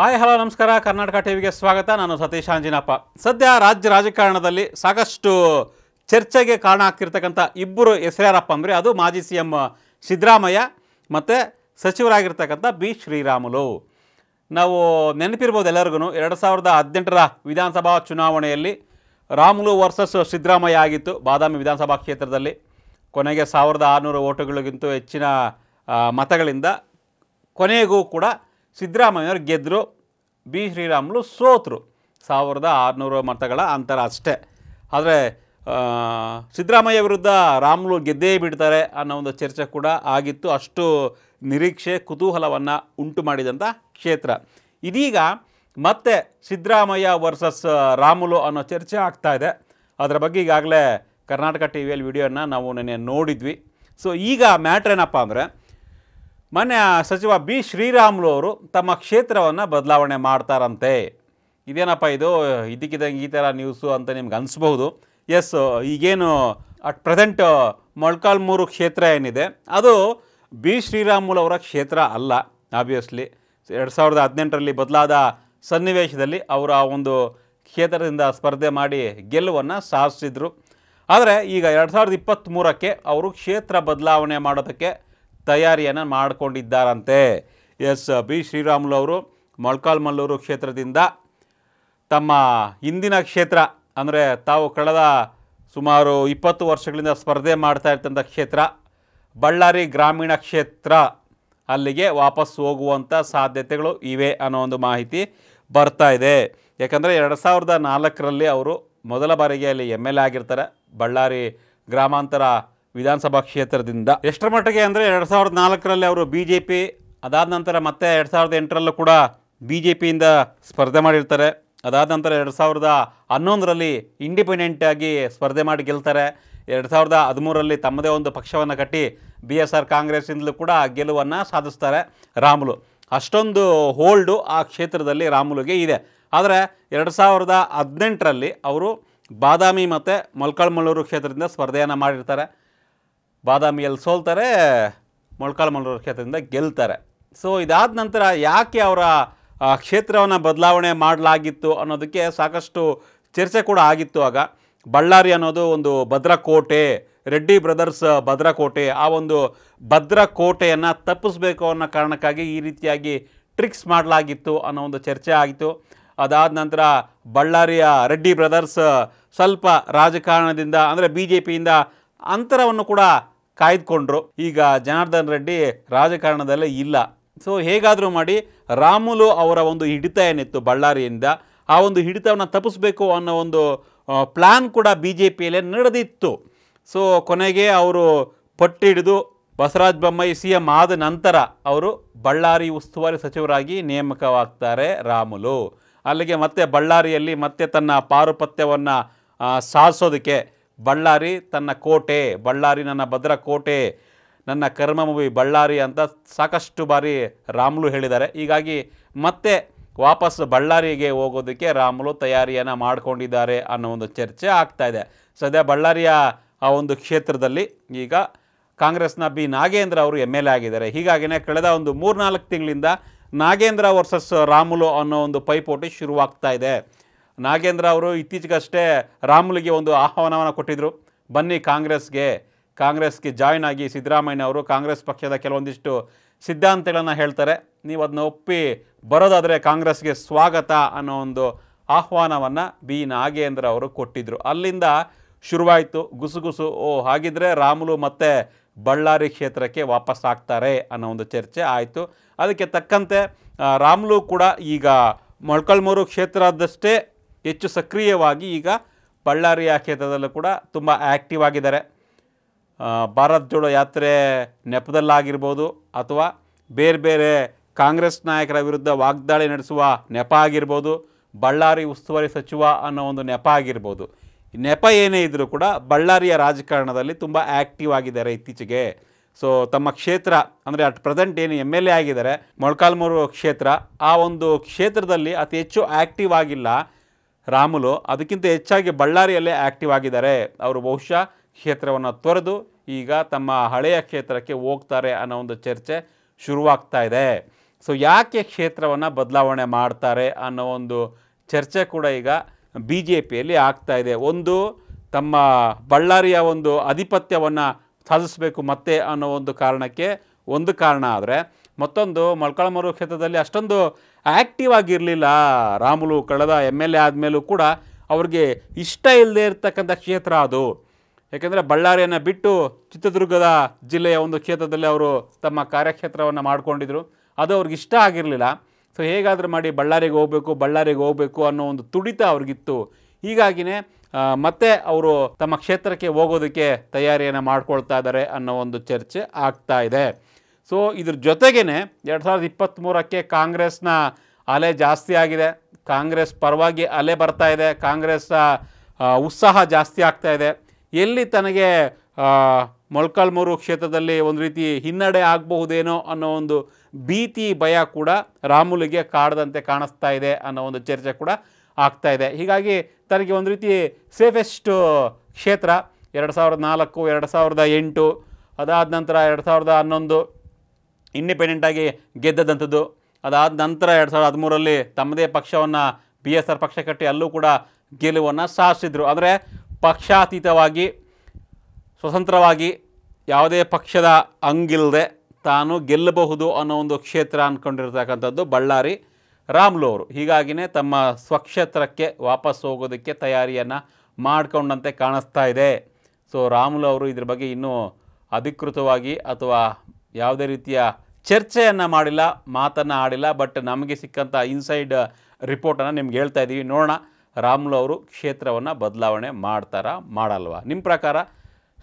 hi hello ನಮಸ್ಕಾರ ಕರ್ನಾಟಕ ಟಿವಿಗೆ ಸ್ವಾಗತ ನಾನು ಸತೀಶ್ ಸದ್ಯ ರಾಜ್ಯ ರಾಜಕಾರಣದಲ್ಲಿ ಸಾಕಷ್ಟು ಚರ್ಚೆಗೆ ಕಾರಣ ಆಗ್ತಿರ್ತಕ್ಕಂಥ ಇಬ್ಬರು ಹೆಸರ್ಯಾರಪ್ಪ ಅಂದರೆ ಅದು ಮಾಜಿ ಸಿ ಎಂ ಸಿದ್ದರಾಮಯ್ಯ ಮತ್ತು ಸಚಿವರಾಗಿರ್ತಕ್ಕಂಥ ಬಿ ಶ್ರೀರಾಮುಲು ನಾವು ನೆನಪಿರ್ಬೋದು ಎಲ್ಲರಿಗೂ ಎರಡು ಸಾವಿರದ ಹದಿನೆಂಟರ ವಿಧಾನಸಭಾ ಚುನಾವಣೆಯಲ್ಲಿ ರಾಮುಲು ವರ್ಸಸ್ ಸಿದ್ದರಾಮಯ್ಯ ಆಗಿತ್ತು ಬಾದಾಮಿ ವಿಧಾನಸಭಾ ಕ್ಷೇತ್ರದಲ್ಲಿ ಕೊನೆಗೆ ಸಾವಿರದ ಆರುನೂರು ಓಟುಗಳಿಗಿಂತೂ ಹೆಚ್ಚಿನ ಮತಗಳಿಂದ ಕೊನೆಗೂ ಕೂಡ ಸಿದ್ದರಾಮಯ್ಯವ್ರು ಗೆದ್ದರು ಬಿ ಶ್ರೀರಾಮುಲು ಸೋತರು ಸಾವಿರದ ಆರುನೂರು ಮತಗಳ ಅಂತರ ಅಷ್ಟೇ ಆದರೆ ಸಿದ್ದರಾಮಯ್ಯ ವಿರುದ್ಧ ರಾಮುಲು ಗೆದ್ದೇ ಬಿಡ್ತಾರೆ ಅನ್ನೋ ಒಂದು ಚರ್ಚೆ ಕೂಡ ಆಗಿತ್ತು ಅಷ್ಟು ನಿರೀಕ್ಷೆ ಕುತೂಹಲವನ್ನು ಉಂಟು ಮಾಡಿದಂಥ ಕ್ಷೇತ್ರ ಇದೀಗ ಮತ್ತೆ ಸಿದ್ದರಾಮಯ್ಯ ವರ್ಸಸ್ ರಾಮುಲು ಅನ್ನೋ ಚರ್ಚೆ ಆಗ್ತಾ ಇದೆ ಅದರ ಬಗ್ಗೆ ಈಗಾಗಲೇ ಕರ್ನಾಟಕ ಟಿ ವಿಯಲ್ಲಿ ವಿಡಿಯೋನ ನಾವು ನೆನೆ ನೋಡಿದ್ವಿ ಸೊ ಈಗ ಮ್ಯಾಟ್ರ್ ಏನಪ್ಪ ಅಂದರೆ ಮೊನ್ನೆ ಸಚಿವ ಬಿ ಶ್ರೀರಾಮುಲು ಅವರು ತಮ್ಮ ಕ್ಷೇತ್ರವನ್ನು ಬದಲಾವಣೆ ಮಾಡ್ತಾರಂತೆ ಇದೇನಪ್ಪ ಇದು ಇದಕ್ಕಿದ್ದಂಗೆ ಈ ಥರ ನ್ಯೂಸು ಅಂತ ನಿಮ್ಗೆ ಅನಿಸ್ಬೋದು ಎಸ್ ಈಗೇನು ಅಟ್ ಪ್ರೆಸೆಂಟ್ ಮೊಳಕಾಲ್ಮೂರು ಕ್ಷೇತ್ರ ಏನಿದೆ ಅದು ಬಿ ಶ್ರೀರಾಮುಲು ಅವರ ಕ್ಷೇತ್ರ ಅಲ್ಲ ಆಬ್ವಿಯಸ್ಲಿ ಎರಡು ಸಾವಿರದ ಹದಿನೆಂಟರಲ್ಲಿ ಬದಲಾದ ಸನ್ನಿವೇಶದಲ್ಲಿ ಅವರ ಒಂದು ಕ್ಷೇತ್ರದಿಂದ ಸ್ಪರ್ಧೆ ಮಾಡಿ ಗೆಲುವನ್ನು ಸಾಧಿಸಿದರು ಆದರೆ ಈಗ ಎರಡು ಸಾವಿರದ ಇಪ್ಪತ್ತ್ಮೂರಕ್ಕೆ ಅವರು ಕ್ಷೇತ್ರ ಬದಲಾವಣೆ ಮಾಡೋದಕ್ಕೆ ತಯಾರಿಯನ್ನು ಮಾಡಿಕೊಂಡಿದ್ದಾರಂತೆ ಎಸ್ ಬಿ ಶ್ರೀರಾಮುಲು ಅವರು ಮೊಳಕಾಲ್ಮಲ್ಲೂರು ಕ್ಷೇತ್ರದಿಂದ ತಮ್ಮ ಹಿಂದಿನ ಕ್ಷೇತ್ರ ಅಂದರೆ ತಾವು ಕಳೆದ ಸುಮಾರು ಇಪ್ಪತ್ತು ವರ್ಷಗಳಿಂದ ಸ್ಪರ್ಧೆ ಮಾಡ್ತಾ ಇರ್ತಂಥ ಕ್ಷೇತ್ರ ಬಳ್ಳಾರಿ ಗ್ರಾಮೀಣ ಕ್ಷೇತ್ರ ಅಲ್ಲಿಗೆ ವಾಪಸ್ ಹೋಗುವಂಥ ಸಾಧ್ಯತೆಗಳು ಇವೆ ಅನ್ನೋ ಒಂದು ಮಾಹಿತಿ ಬರ್ತಾ ಇದೆ ಯಾಕಂದರೆ ಎರಡು ಸಾವಿರದ ನಾಲ್ಕರಲ್ಲಿ ಅವರು ಮೊದಲ ಬಾರಿಗೆ ಅಲ್ಲಿ ಎಮ್ ಎಲ್ ಎ ಆಗಿರ್ತಾರೆ ಬಳ್ಳಾರಿ ಗ್ರಾಮಾಂತರ ವಿಧಾನಸಭಾ ಕ್ಷೇತ್ರದಿಂದ ಎಷ್ಟರ ಮಟ್ಟಿಗೆ ಅಂದರೆ ಎರಡು ಸಾವಿರದ ನಾಲ್ಕರಲ್ಲಿ ಅವರು ಬಿ ಜೆ ಪಿ ಅದಾದ ನಂತರ ಮತ್ತೆ ಎರಡು ಸಾವಿರದ ಎಂಟರಲ್ಲೂ ಕೂಡ ಬಿ ಜೆ ಪಿಯಿಂದ ಸ್ಪರ್ಧೆ ಮಾಡಿರ್ತಾರೆ ಅದಾದ ನಂತರ ಎರಡು ಸಾವಿರದ ಹನ್ನೊಂದರಲ್ಲಿ ಇಂಡಿಪೆಂಡೆಂಟಾಗಿ ಸ್ಪರ್ಧೆ ಮಾಡಿ ಗೆಲ್ತಾರೆ ಎರಡು ಸಾವಿರದ ಹದಿಮೂರರಲ್ಲಿ ತಮ್ಮದೇ ಒಂದು ಪಕ್ಷವನ್ನು ಕಟ್ಟಿ ಬಿ ಎಸ್ ಆರ್ ಕಾಂಗ್ರೆಸ್ಸಿಂದಲೂ ಕೂಡ ಗೆಲುವನ್ನು ಸಾಧಿಸ್ತಾರೆ ರಾಮುಲು ಅಷ್ಟೊಂದು ಹೋಲ್ಡು ಆ ಕ್ಷೇತ್ರದಲ್ಲಿ ರಾಮುಲುಗೆ ಇದೆ ಆದರೆ ಎರಡು ಸಾವಿರದ ಹದಿನೆಂಟರಲ್ಲಿ ಅವರು ಬಾದಾಮಿ ಮತ್ತು ಮೊಳಕಾಲ್ಮೂರು ಕ್ಷೇತ್ರದಿಂದ ಸ್ಪರ್ಧೆಯನ್ನು ಮಾಡಿರ್ತಾರೆ ಬಾದಾಮಿಯಲ್ಲಿ ಸೋಲ್ತಾರೆ ಮಲ್ಲೂರು ಕ್ಷೇತ್ರದಿಂದ ಗೆಲ್ತಾರೆ ಸೊ ಇದಾದ ನಂತರ ಯಾಕೆ ಅವರ ಕ್ಷೇತ್ರವನ್ನು ಬದಲಾವಣೆ ಮಾಡಲಾಗಿತ್ತು ಅನ್ನೋದಕ್ಕೆ ಸಾಕಷ್ಟು ಚರ್ಚೆ ಕೂಡ ಆಗಿತ್ತು ಆಗ ಬಳ್ಳಾರಿ ಅನ್ನೋದು ಒಂದು ಭದ್ರಕೋಟೆ ರೆಡ್ಡಿ ಬ್ರದರ್ಸ್ ಭದ್ರಕೋಟೆ ಆ ಒಂದು ಭದ್ರಕೋಟೆಯನ್ನು ತಪ್ಪಿಸಬೇಕು ಅನ್ನೋ ಕಾರಣಕ್ಕಾಗಿ ಈ ರೀತಿಯಾಗಿ ಟ್ರಿಕ್ಸ್ ಮಾಡಲಾಗಿತ್ತು ಅನ್ನೋ ಒಂದು ಚರ್ಚೆ ಆಗಿತ್ತು ಅದಾದ ನಂತರ ಬಳ್ಳಾರಿಯ ರೆಡ್ಡಿ ಬ್ರದರ್ಸ್ ಸ್ವಲ್ಪ ರಾಜಕಾರಣದಿಂದ ಅಂದರೆ ಬಿ ಜೆ ಪಿಯಿಂದ ಅಂತರವನ್ನು ಕೂಡ ಕಾಯ್ದುಕೊಂಡ್ರು ಈಗ ಜನಾರ್ದನ್ ರೆಡ್ಡಿ ರಾಜಕಾರಣದಲ್ಲೇ ಇಲ್ಲ ಸೊ ಹೇಗಾದರೂ ಮಾಡಿ ರಾಮುಲು ಅವರ ಒಂದು ಹಿಡಿತ ಏನಿತ್ತು ಬಳ್ಳಾರಿಯಿಂದ ಆ ಒಂದು ಹಿಡಿತವನ್ನು ತಪ್ಪಿಸ್ಬೇಕು ಅನ್ನೋ ಒಂದು ಪ್ಲ್ಯಾನ್ ಕೂಡ ಬಿ ಜೆ ಪಿಯಲ್ಲೇ ನಡೆದಿತ್ತು ಸೊ ಕೊನೆಗೆ ಅವರು ಪಟ್ಟಿ ಹಿಡಿದು ಬಸವರಾಜ ಬೊಮ್ಮಾಯಿ ಸಿ ಎಂ ಆದ ನಂತರ ಅವರು ಬಳ್ಳಾರಿ ಉಸ್ತುವಾರಿ ಸಚಿವರಾಗಿ ನೇಮಕವಾಗ್ತಾರೆ ರಾಮುಲು ಅಲ್ಲಿಗೆ ಮತ್ತೆ ಬಳ್ಳಾರಿಯಲ್ಲಿ ಮತ್ತೆ ತನ್ನ ಪಾರುಪತ್ಯವನ್ನು ಸಾಧಿಸೋದಕ್ಕೆ ಬಳ್ಳಾರಿ ತನ್ನ ಕೋಟೆ ಬಳ್ಳಾರಿ ನನ್ನ ಭದ್ರ ಕೋಟೆ ನನ್ನ ಕರ್ಮಭೂಮಿ ಬಳ್ಳಾರಿ ಅಂತ ಸಾಕಷ್ಟು ಬಾರಿ ರಾಮುಲು ಹೇಳಿದ್ದಾರೆ ಹೀಗಾಗಿ ಮತ್ತೆ ವಾಪಸ್ ಬಳ್ಳಾರಿಗೆ ಹೋಗೋದಕ್ಕೆ ರಾಮುಲು ತಯಾರಿಯನ್ನು ಮಾಡಿಕೊಂಡಿದ್ದಾರೆ ಅನ್ನೋ ಒಂದು ಚರ್ಚೆ ಆಗ್ತಾ ಇದೆ ಸದ್ಯ ಬಳ್ಳಾರಿಯ ಆ ಒಂದು ಕ್ಷೇತ್ರದಲ್ಲಿ ಈಗ ಕಾಂಗ್ರೆಸ್ನ ಬಿ ನಾಗೇಂದ್ರ ಅವರು ಎಮ್ ಎಲ್ ಎ ಆಗಿದ್ದಾರೆ ಹೀಗಾಗಿನೇ ಕಳೆದ ಒಂದು ಮೂರ್ನಾಲ್ಕು ತಿಂಗಳಿಂದ ನಾಗೇಂದ್ರ ವರ್ಸಸ್ ರಾಮುಲು ಅನ್ನೋ ಒಂದು ಪೈಪೋಟಿ ಶುರುವಾಗ್ತಾ ಇದೆ ನಾಗೇಂದ್ರ ಅವರು ಇತ್ತೀಚೆಗಷ್ಟೇ ರಾಮುಲಿಗೆ ಒಂದು ಆಹ್ವಾನವನ್ನು ಕೊಟ್ಟಿದ್ದರು ಬನ್ನಿ ಕಾಂಗ್ರೆಸ್ಗೆ ಕಾಂಗ್ರೆಸ್ಗೆ ಜಾಯ್ನ್ ಆಗಿ ಸಿದ್ದರಾಮಯ್ಯ ಅವರು ಕಾಂಗ್ರೆಸ್ ಪಕ್ಷದ ಕೆಲವೊಂದಿಷ್ಟು ಸಿದ್ಧಾಂತಗಳನ್ನು ಹೇಳ್ತಾರೆ ನೀವು ಅದನ್ನ ಒಪ್ಪಿ ಬರೋದಾದರೆ ಕಾಂಗ್ರೆಸ್ಗೆ ಸ್ವಾಗತ ಅನ್ನೋ ಒಂದು ಆಹ್ವಾನವನ್ನು ಬಿ ನಾಗೇಂದ್ರ ಅವರು ಕೊಟ್ಟಿದ್ದರು ಅಲ್ಲಿಂದ ಶುರುವಾಯಿತು ಗುಸುಗುಸು ಓ ಹಾಗಿದ್ರೆ ರಾಮುಲು ಮತ್ತೆ ಬಳ್ಳಾರಿ ಕ್ಷೇತ್ರಕ್ಕೆ ವಾಪಸ್ ಆಗ್ತಾರೆ ಅನ್ನೋ ಒಂದು ಚರ್ಚೆ ಆಯಿತು ಅದಕ್ಕೆ ತಕ್ಕಂತೆ ರಾಮುಲು ಕೂಡ ಈಗ ಮೊಳಕಲ್ಮೂರು ಕ್ಷೇತ್ರದಷ್ಟೇ ಹೆಚ್ಚು ಸಕ್ರಿಯವಾಗಿ ಈಗ ಬಳ್ಳಾರಿಯ ಕ್ಷೇತ್ರದಲ್ಲೂ ಕೂಡ ತುಂಬ ಆ್ಯಕ್ಟಿವ್ ಆಗಿದ್ದಾರೆ ಭಾರತ್ ಜೋಡೋ ಯಾತ್ರೆ ನೆಪದಲ್ಲಾಗಿರ್ಬೋದು ಅಥವಾ ಬೇರೆ ಬೇರೆ ಕಾಂಗ್ರೆಸ್ ನಾಯಕರ ವಿರುದ್ಧ ವಾಗ್ದಾಳಿ ನಡೆಸುವ ನೆಪ ಆಗಿರ್ಬೋದು ಬಳ್ಳಾರಿ ಉಸ್ತುವಾರಿ ಸಚಿವ ಅನ್ನೋ ಒಂದು ನೆಪ ಆಗಿರ್ಬೋದು ನೆಪ ಏನೇ ಇದ್ದರೂ ಕೂಡ ಬಳ್ಳಾರಿಯ ರಾಜಕಾರಣದಲ್ಲಿ ತುಂಬ ಆ್ಯಕ್ಟಿವ್ ಆಗಿದ್ದಾರೆ ಇತ್ತೀಚೆಗೆ ಸೊ ತಮ್ಮ ಕ್ಷೇತ್ರ ಅಂದರೆ ಅಟ್ ಪ್ರೆಸೆಂಟ್ ಏನು ಎಮ್ ಎಲ್ ಎ ಆಗಿದ್ದಾರೆ ಮೊಳಕಾಲ್ಮೂರು ಕ್ಷೇತ್ರ ಆ ಒಂದು ಕ್ಷೇತ್ರದಲ್ಲಿ ಅತಿ ಹೆಚ್ಚು ಆ್ಯಕ್ಟಿವ್ ಆಗಿಲ್ಲ ರಾಮುಲು ಅದಕ್ಕಿಂತ ಹೆಚ್ಚಾಗಿ ಬಳ್ಳಾರಿಯಲ್ಲೇ ಆ್ಯಕ್ಟಿವ್ ಆಗಿದ್ದಾರೆ ಅವರು ಬಹುಶಃ ಕ್ಷೇತ್ರವನ್ನು ತೊರೆದು ಈಗ ತಮ್ಮ ಹಳೆಯ ಕ್ಷೇತ್ರಕ್ಕೆ ಹೋಗ್ತಾರೆ ಅನ್ನೋ ಒಂದು ಚರ್ಚೆ ಶುರುವಾಗ್ತಾ ಇದೆ ಸೊ ಯಾಕೆ ಕ್ಷೇತ್ರವನ್ನು ಬದಲಾವಣೆ ಮಾಡ್ತಾರೆ ಅನ್ನೋ ಒಂದು ಚರ್ಚೆ ಕೂಡ ಈಗ ಬಿ ಜೆ ಪಿಯಲ್ಲಿ ಆಗ್ತಾ ಇದೆ ಒಂದು ತಮ್ಮ ಬಳ್ಳಾರಿಯ ಒಂದು ಆಧಿಪತ್ಯವನ್ನು ಸಾಧಿಸಬೇಕು ಮತ್ತೆ ಅನ್ನೋ ಒಂದು ಕಾರಣಕ್ಕೆ ಒಂದು ಕಾರಣ ಆದರೆ ಮತ್ತೊಂದು ಮಲ್ಕಳಮರು ಕ್ಷೇತ್ರದಲ್ಲಿ ಅಷ್ಟೊಂದು ಆ್ಯಕ್ಟಿವ್ ಆಗಿರಲಿಲ್ಲ ರಾಮುಲು ಕಳೆದ ಎಮ್ ಎಲ್ ಎ ಆದಮೇಲೂ ಕೂಡ ಅವ್ರಿಗೆ ಇಷ್ಟ ಇಲ್ಲದೆ ಇರತಕ್ಕಂಥ ಕ್ಷೇತ್ರ ಅದು ಯಾಕೆಂದರೆ ಬಳ್ಳಾರಿಯನ್ನು ಬಿಟ್ಟು ಚಿತ್ರದುರ್ಗದ ಜಿಲ್ಲೆಯ ಒಂದು ಕ್ಷೇತ್ರದಲ್ಲಿ ಅವರು ತಮ್ಮ ಕಾರ್ಯಕ್ಷೇತ್ರವನ್ನು ಮಾಡಿಕೊಂಡಿದ್ರು ಅದು ಅವ್ರಿಗೆ ಇಷ್ಟ ಆಗಿರಲಿಲ್ಲ ಸೊ ಹೇಗಾದರೂ ಮಾಡಿ ಬಳ್ಳಾರಿಗೆ ಹೋಗಬೇಕು ಬಳ್ಳಾರಿಗೆ ಹೋಗಬೇಕು ಅನ್ನೋ ಒಂದು ತುಡಿತ ಅವ್ರಿಗಿತ್ತು ಹೀಗಾಗಿಯೇ ಮತ್ತೆ ಅವರು ತಮ್ಮ ಕ್ಷೇತ್ರಕ್ಕೆ ಹೋಗೋದಕ್ಕೆ ತಯಾರಿಯನ್ನು ಮಾಡ್ಕೊಳ್ತಾ ಇದ್ದಾರೆ ಅನ್ನೋ ಒಂದು ಚರ್ಚೆ ಆಗ್ತಾ ಇದೆ ಸೊ ಇದ್ರ ಜೊತೆಗೇ ಎರಡು ಸಾವಿರದ ಇಪ್ಪತ್ತ್ಮೂರಕ್ಕೆ ಕಾಂಗ್ರೆಸ್ನ ಅಲೆ ಜಾಸ್ತಿ ಆಗಿದೆ ಕಾಂಗ್ರೆಸ್ ಪರವಾಗಿ ಅಲೆ ಬರ್ತಾ ಇದೆ ಕಾಂಗ್ರೆಸ್ ಉತ್ಸಾಹ ಜಾಸ್ತಿ ಆಗ್ತಾ ಇದೆ ಎಲ್ಲಿ ತನಗೆ ಮೊಳಕಾಲ್ಮೂರು ಕ್ಷೇತ್ರದಲ್ಲಿ ಒಂದು ರೀತಿ ಹಿನ್ನಡೆ ಆಗಬಹುದೇನೋ ಅನ್ನೋ ಒಂದು ಭೀತಿ ಭಯ ಕೂಡ ರಾಮುಲಿಗೆ ಕಾಡದಂತೆ ಕಾಣಿಸ್ತಾ ಇದೆ ಅನ್ನೋ ಒಂದು ಚರ್ಚೆ ಕೂಡ ಆಗ್ತಾ ಇದೆ ಹೀಗಾಗಿ ತನಗೆ ಒಂದು ರೀತಿ ಸೇಫೆಸ್ಟ್ ಕ್ಷೇತ್ರ ಎರಡು ಸಾವಿರದ ನಾಲ್ಕು ಎರಡು ಸಾವಿರದ ಎಂಟು ಅದಾದ ನಂತರ ಎರಡು ಸಾವಿರದ ಹನ್ನೊಂದು ಇಂಡಿಪೆಂಡೆಂಟಾಗಿ ಗೆದ್ದದಂಥದ್ದು ಅದಾದ ನಂತರ ಎರಡು ಸಾವಿರದ ಹದಿಮೂರಲ್ಲಿ ತಮ್ಮದೇ ಪಕ್ಷವನ್ನು ಬಿ ಎಸ್ ಆರ್ ಪಕ್ಷ ಕಟ್ಟಿ ಅಲ್ಲೂ ಕೂಡ ಗೆಲುವನ್ನು ಸಾಧಿಸಿದರು ಅಂದರೆ ಪಕ್ಷಾತೀತವಾಗಿ ಸ್ವತಂತ್ರವಾಗಿ ಯಾವುದೇ ಪಕ್ಷದ ಅಂಗಿಲ್ಲದೆ ತಾನು ಗೆಲ್ಲಬಹುದು ಅನ್ನೋ ಒಂದು ಕ್ಷೇತ್ರ ಅಂದ್ಕೊಂಡಿರ್ತಕ್ಕಂಥದ್ದು ಬಳ್ಳಾರಿ ರಾಮ್ಲು ಅವರು ಹೀಗಾಗಿಯೇ ತಮ್ಮ ಸ್ವಕ್ಷೇತ್ರಕ್ಕೆ ವಾಪಸ್ ಹೋಗೋದಕ್ಕೆ ತಯಾರಿಯನ್ನು ಮಾಡಿಕೊಂಡಂತೆ ಕಾಣಿಸ್ತಾ ಇದೆ ಸೊ ರಾಮ್ಲು ಅವರು ಇದ್ರ ಬಗ್ಗೆ ಇನ್ನೂ ಅಧಿಕೃತವಾಗಿ ಅಥವಾ ಯಾವುದೇ ರೀತಿಯ ಚರ್ಚೆಯನ್ನು ಮಾಡಿಲ್ಲ ಮಾತನ್ನು ಆಡಿಲ್ಲ ಬಟ್ ನಮಗೆ ಸಿಕ್ಕಂಥ ಇನ್ಸೈಡ್ ರಿಪೋರ್ಟನ್ನು ನಿಮ್ಗೆ ಹೇಳ್ತಾ ಇದ್ದೀವಿ ನೋಡೋಣ ರಾಮುಲು ಅವರು ಕ್ಷೇತ್ರವನ್ನು ಬದಲಾವಣೆ ಮಾಡ್ತಾರಾ ಮಾಡಲ್ವಾ ನಿಮ್ಮ ಪ್ರಕಾರ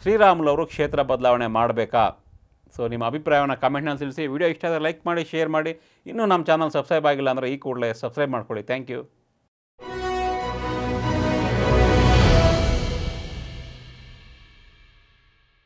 ಶ್ರೀರಾಮುಲು ಅವರು ಕ್ಷೇತ್ರ ಬದಲಾವಣೆ ಮಾಡಬೇಕಾ ಸೊ ನಿಮ್ಮ ಅಭಿಪ್ರಾಯವನ್ನು ಕಮೆಂಟ್ನಲ್ಲಿ ತಿಳಿಸಿ ವಿಡಿಯೋ ಇಷ್ಟ ಆದರೆ ಲೈಕ್ ಮಾಡಿ ಶೇರ್ ಮಾಡಿ ಇನ್ನೂ ನಮ್ಮ ಚಾನಲ್ ಸಬ್ಸ್ಕ್ರೈಬ್ ಆಗಿಲ್ಲ ಅಂದರೆ ಈ ಕೂಡಲೇ ಸಬ್ಸ್ಕ್ರೈಬ್ ಮಾಡ್ಕೊಳ್ಳಿ ಥ್ಯಾಂಕ್ ಯು